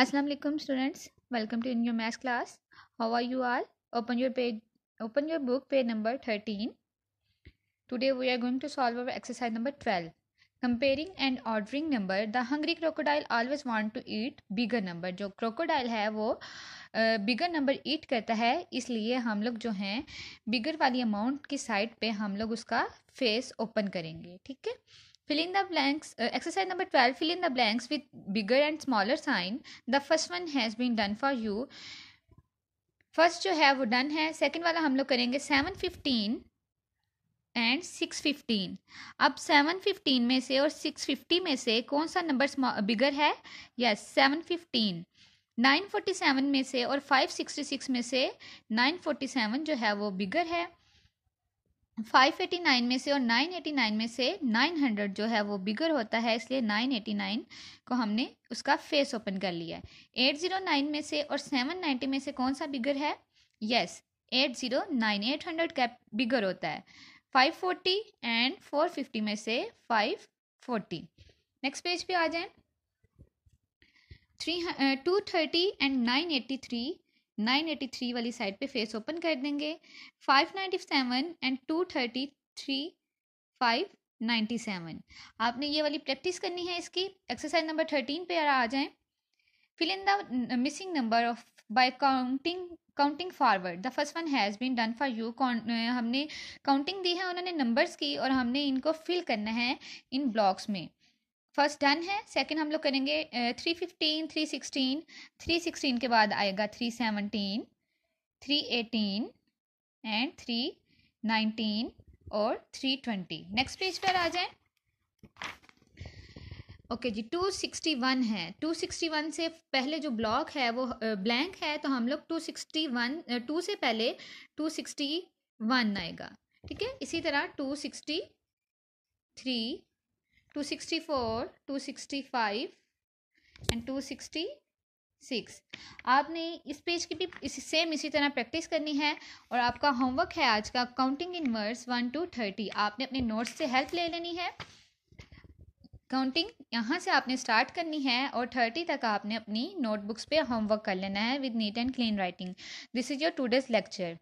अस्सलाम वालेकुम students welcome to in your maths class how are you are open your page open your book page number thirteen today we are going to solve our exercise number twelve comparing and ordering number the hungry crocodile always want to eat bigger number जो crocodile है वो bigger number ईट करता है इसलिए हम लोग जो हैं बिगर वाली अमाउंट की साइड पे हम लोग उसका फेस ओपन करेंगे ठीक है fill in the blanks uh, exercise number 12 fill in the blanks with bigger and smaller sign the first one has been done for you first जो है वो डन है सेकंड वाला हम लोग करेंगे seven fifteen and six fifteen अब seven fifteen में से और सिक्स फिफ्टी में से कौन सा नंबर बिगर है yes seven fifteen nine forty seven में से और फाइव सिक्सटी सिक्स में से नाइन फोर्टी सेवन जो है वो बिगर है 589 में से और 989 में से 900 जो है वो बिगर होता है इसलिए 989 को हमने उसका फेस ओपन कर लिया है 809 में से और 790 में से कौन सा बिगर है यस yes, 809 800 का बिगर होता है 540 एंड 450 में से 540 नेक्स्ट पेज पे आ जाए three two thirty and nine eighty three 983 वाली साइड पे फेस ओपन कर देंगे 597 एंड 233 597 आपने ये वाली प्रैक्टिस करनी है इसकी एक्सरसाइज नंबर 13 पे आ जाएं fill in the missing number of by counting counting forward the first one has been done for you हमने काउंटिंग दी है उन्होंने नंबर्स की और हमने इनको फिल करना है इन ब्लॉक्स में फर्स्ट डन है सेकंड हम लोग करेंगे three fifteen three sixteen three sixteen के बाद आएगा three seventeen three eighteen and three nineteen और थ्री ट्वेंटी नेक्स्ट पेज पर आ जाए ओके okay जी टू सिक्सटी वन है टू सिक्सटी वन से पहले जो ब्लॉक है वो ब्लैंक है तो हम लोग टू सिक्सटी वन टू से पहले टू सिक्सटी वन आएगा ठीक है इसी तरह two sixty three two two sixty four sixty five and two sixty six आपने इस पेज की भी इस सेम इसी तरह प्रैक्टिस करनी है और आपका होमवर्क है आज का counting in verse one to thirty आपने अपने नोट्स से हेल्प ले लेनी है काउंटिंग यहाँ से आपने स्टार्ट करनी है और थर्टी तक आपने अपनी नोटबुक्स पे होमवर्क कर लेना है with neat and clean writing this is your today's lecture